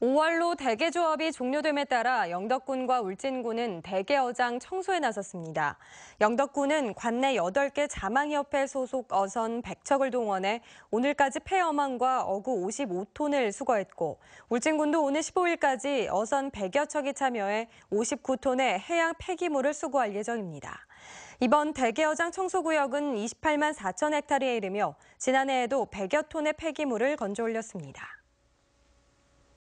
5월로 대개 조업이 종료됨에 따라 영덕군과 울진군은 대개 어장 청소에 나섰습니다. 영덕군은 관내 8개 자망협회 소속 어선 100척을 동원해 오늘까지 폐어망과 어구 55톤을 수거했고 울진군도 오늘 15일까지 어선 100여 척이 참여해 59톤의 해양 폐기물을 수거할 예정입니다. 이번 대개어장 청소구역은 28만 4천 헥타리에 이르며 지난해에도 100여 톤의 폐기물을 건져 올렸습니다.